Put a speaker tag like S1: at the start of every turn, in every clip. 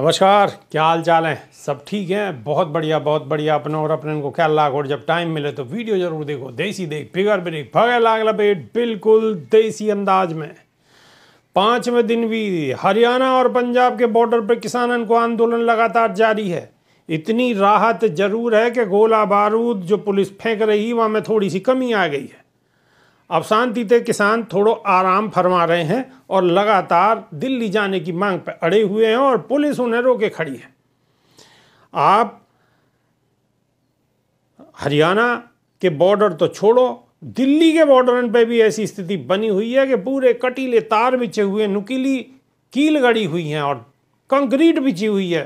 S1: नमस्कार क्या हाल चाल है सब ठीक है बहुत बढ़िया बहुत बढ़िया अपनों और अपने को क्या लाख और जब टाइम मिले तो वीडियो जरूर देखो देसी देख फिगर देख फगे लाग लपेट बिल्कुल देसी अंदाज में पांचवें दिन भी हरियाणा और पंजाब के बॉर्डर पर किसानन को आंदोलन लगातार जारी है इतनी राहत जरूर है कि गोला बारूद जो पुलिस फेंक रही वहाँ में थोड़ी सी कमी आ गई है अब शांति किसान थोड़ो आराम फरमा रहे हैं और लगातार दिल्ली जाने की मांग पर अड़े हुए हैं और पुलिस उन्हें रोके खड़ी है आप हरियाणा के बॉर्डर तो छोड़ो दिल्ली के बॉर्डर पर भी ऐसी स्थिति बनी हुई है कि पूरे कटीले तार बिछे हुए नुकीली कील गड़ी हुई हैं और कंक्रीट बिछी हुई है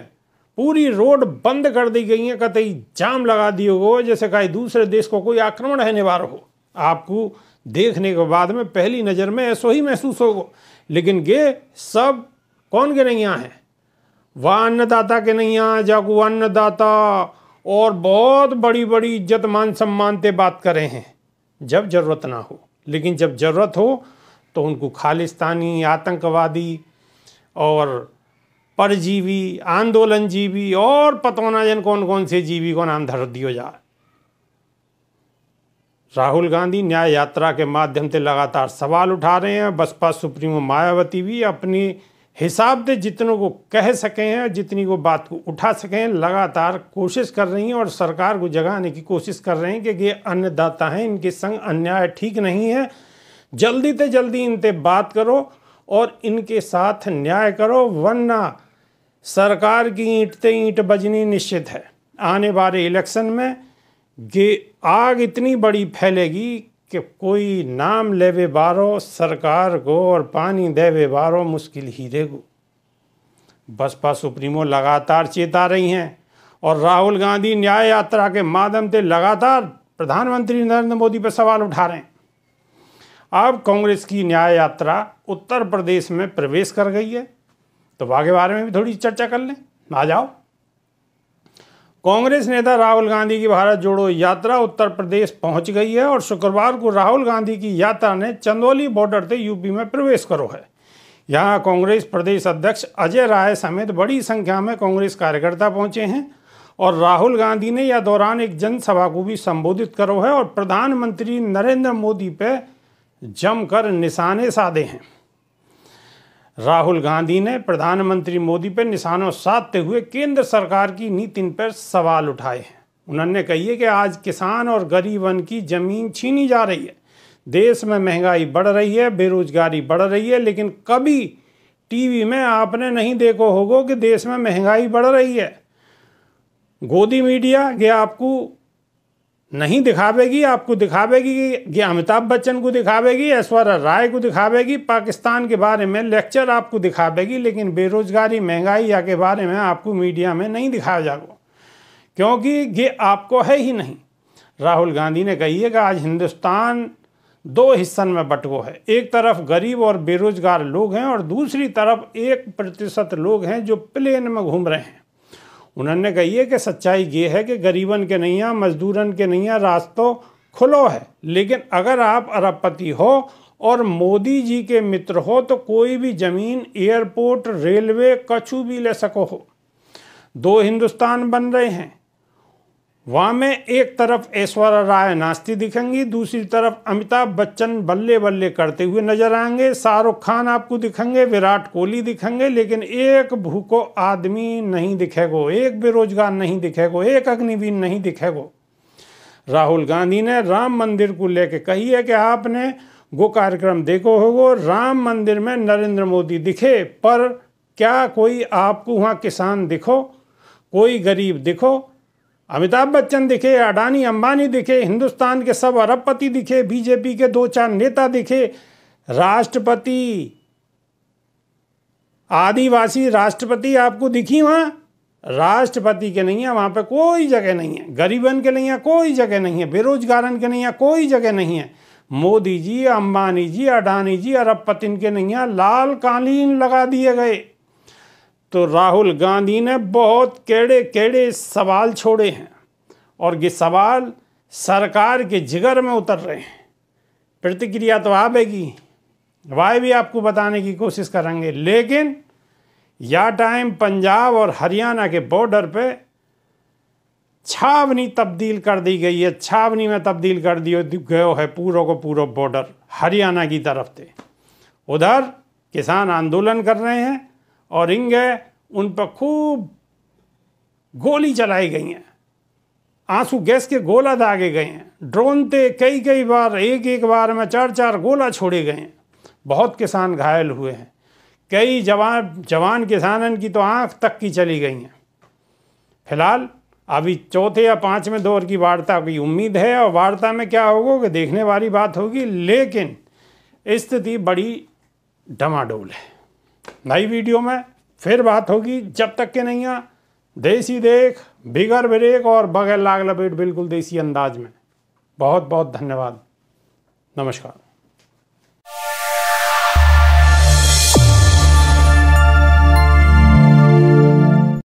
S1: पूरी रोड बंद कर दी गई है कतई जाम लगा दिए हो जैसे कहीं दूसरे देश को कोई आक्रमण है निवार हो आपको देखने के बाद में पहली नज़र में ऐसा ही महसूस होगा लेकिन गे सब कौन के नैया हैं वह अन्नदाता के नैया जागू अन्नदाता और बहुत बड़ी बड़ी इज्जत मान सम्मान से बात रहे हैं जब ज़रूरत ना हो लेकिन जब ज़रूरत हो तो उनको खालिस्तानी आतंकवादी और परजीवी आंदोलन जीवी और पतौना जन कौन कौन से जीवी को नाम धर दियो जाए राहुल गांधी न्याय यात्रा के माध्यम से लगातार सवाल उठा रहे हैं बसपा सुप्रीमो मायावती भी अपनी हिसाब से जितनों को कह सके हैं जितनी को बात को उठा सकें लगातार कोशिश कर रही हैं और सरकार को जगाने की कोशिश कर रहे हैं कि ये अन्नदाता हैं इनके संग अन्याय ठीक नहीं है जल्दी से जल्दी इनसे बात करो और इनके साथ न्याय करो वरना सरकार की ईंट से ईंट बजनी निश्चित है आने वाले इलेक्शन में कि आग इतनी बड़ी फैलेगी कि कोई नाम लेवे बारो सरकार को और पानी देवे बारो मुश्किल ही देगो बसपा सुप्रीमो लगातार चेता रही हैं और राहुल गांधी न्याय यात्रा के माध्यम से लगातार प्रधानमंत्री नरेंद्र मोदी पर सवाल उठा रहे हैं अब कांग्रेस की न्याय यात्रा उत्तर प्रदेश में प्रवेश कर गई है तो आगे बारे में भी थोड़ी चर्चा कर लें आ जाओ कांग्रेस नेता राहुल गांधी की भारत जोड़ो यात्रा उत्तर प्रदेश पहुंच गई है और शुक्रवार को राहुल गांधी की यात्रा ने चंदौली बॉर्डर से यूपी में प्रवेश करो है यहां कांग्रेस प्रदेश अध्यक्ष अजय राय समेत बड़ी संख्या में कांग्रेस कार्यकर्ता पहुंचे हैं और राहुल गांधी ने यह दौरान एक जनसभा को भी संबोधित करो है और प्रधानमंत्री नरेंद्र मोदी पर जमकर निशाने साधे हैं राहुल गांधी ने प्रधानमंत्री मोदी पर निशानों साधते हुए केंद्र सरकार की नीति पर सवाल उठाए हैं उन्होंने कही है कि आज किसान और गरीबन की जमीन छीनी जा रही है देश में महंगाई बढ़ रही है बेरोजगारी बढ़ रही है लेकिन कभी टीवी में आपने नहीं देखो होगा कि देश में महंगाई बढ़ रही है गोदी मीडिया ये आपको नहीं दिखावेगी आपको दिखावेगी कि अमिताभ बच्चन को दिखावेगी ऐश्वर्या राय को दिखावेगी पाकिस्तान के बारे में लेक्चर आपको दिखावेगी लेकिन बेरोजगारी महंगाई या के बारे में आपको मीडिया में नहीं दिखाया जाएगा क्योंकि ये आपको है ही नहीं राहुल गांधी ने कही है कि आज हिंदुस्तान दो हिस्सन में बटको है एक तरफ गरीब और बेरोजगार लोग हैं और दूसरी तरफ एक प्रतिशत लोग हैं जो प्लेन में घूम रहे हैं उन्होंने कही है कि सच्चाई ये है कि गरीबन के नहीं है मजदूरन के नहीं है रास्तों खुलो है लेकिन अगर आप अरबपति हो और मोदी जी के मित्र हो तो कोई भी ज़मीन एयरपोर्ट रेलवे कछु भी ले सको हो दो हिंदुस्तान बन रहे हैं वहां में एक तरफ ऐश्वर्या राय नाचती दिखेंगी दूसरी तरफ अमिताभ बच्चन बल्ले बल्ले करते हुए नजर आएंगे शाहरुख खान आपको दिखेंगे विराट कोहली दिखेंगे लेकिन एक भूखो आदमी नहीं दिखेगो एक बेरोजगार नहीं दिखेगो एक अग्निवीर नहीं दिखेगो राहुल गांधी ने राम मंदिर को लेकर कही है कि आपने वो कार्यक्रम देखो होगो राम मंदिर में नरेंद्र मोदी दिखे पर क्या कोई आपको वहाँ किसान दिखो कोई गरीब दिखो अमिताभ बच्चन दिखे अडानी अंबानी दिखे हिंदुस्तान के सब अरबपति दिखे बीजेपी के दो चार नेता दिखे राष्ट्रपति आदिवासी राष्ट्रपति आपको दिखी वहाँ राष्ट्रपति के नहीं है वहाँ पे कोई जगह नहीं है गरीबन के नहीं है कोई जगह नहीं है बेरोजगारन के नहीं है कोई जगह नहीं है मोदी जी अंबानी जी अडानी जी अरबपतिन के नहीं है लाल कालीन लगा दिए गए तो राहुल गांधी ने बहुत केड़े केड़े सवाल छोड़े हैं और ये सवाल सरकार के जिगर में उतर रहे हैं प्रतिक्रिया तो कि वाय भी आपको बताने की कोशिश करेंगे लेकिन या टाइम पंजाब और हरियाणा के बॉर्डर पे छावनी तब्दील कर दी गई है छावनी में तब्दील कर दियो गयो है पूरा को पूरा बॉर्डर हरियाणा की तरफ से उधर किसान आंदोलन कर रहे हैं और रिंग है उन पर खूब गोली चलाई गई हैं आंसू गैस के गोला दागे गए हैं ड्रोन थे कई कई बार एक एक बार में चार चार गोला छोड़े गए हैं बहुत किसान घायल हुए हैं कई जवान जवान किसानन की तो आंख तक की चली गई हैं फिलहाल अभी चौथे या पाँचवें दौर की वार्ता की उम्मीद है और वार्ता में क्या होगा कि देखने वाली बात होगी लेकिन स्थिति बड़ी डमाडोल है नई वीडियो में फिर बात होगी जब तक के नहीं आ देसी देख बिगर ब्रेक और बगैर लाग लपेट बिल्कुल देसी अंदाज में बहुत बहुत धन्यवाद नमस्कार